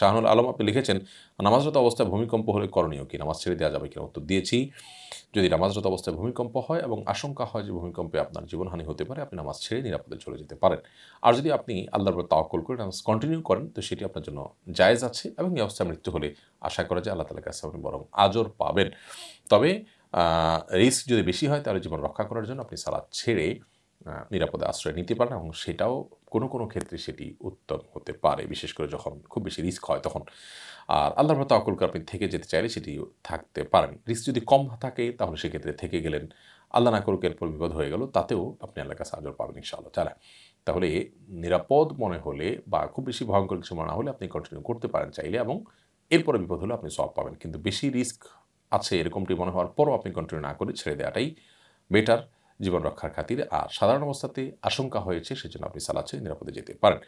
শাহানুল আলম আপনি লিখেছেন নামাজরত অবস্থায় ভূমিকম্প হলে করণীয় কি নামাজ ছেড়ে দেওয়া যাবে কিনা উত্তর দিয়েছি যদি নামাজরত অবস্থায় ভূমিকম্প হয় এবং আশঙ্কা হয় যে ভূমিকম্পে আপনার জীবনহানি হতে পারে আপনি নামাজ ছেড়ে নিরাপদে চলে যেতে পারেন আর যদি আপনি আল্লাহর উপর তাওকল করে নামাজ কন্টিনিউ করেন তো সেটি আপনার জন্য জায়েজ আছে এবং এই অবস্থায় মৃত্যু হলে আশা করা যায় আল্লাহ তালার কাছে আপনি বরং আজর পাবেন তবে রিস্ক যদি বেশি হয় তাহলে জীবন রক্ষা করার জন্য আপনি সালাদ ছেড়ে নিরাপদে আশ্রয় নিতে পারে এবং সেটাও কোনো কোনো ক্ষেত্রে সেটি উত্তম হতে পারে বিশেষ করে যখন খুব বেশি রিস্ক হয় তখন আর আল্লাহর ভাত অকলকে আপনি থেকে যেতে চাইলে সেটি থাকতে পারেন রিস্ক যদি কম থাকে তাহলে সেক্ষেত্রে থেকে গেলেন আল্লাহ না করুক এরপর বিপদ হয়ে গেল তাতেও আপনি আল্লাহ কাছে আজর পাবেন ইনশাআল্লাহ তারা তাহলে নিরাপদ মনে হলে বা খুব বেশি ভয়ঙ্কর কিছু মনে হলে আপনি কন্টিনিউ করতে পারেন চাইলে এবং এরপরে বিপদ হলে আপনি সব পাবেন কিন্তু বেশি রিস্ক আছে এরকমটি মনে হওয়ার পরও আপনি কন্টিনিউ না করে ছেড়ে দেওয়াটাই বেটার জীবন রক্ষার খাতিরে আর সাধারণ অবস্থাতে আশঙ্কা হয়েছে সেজন্য আপনি সালাচ্ছে নিরাপদে যেতে পারেন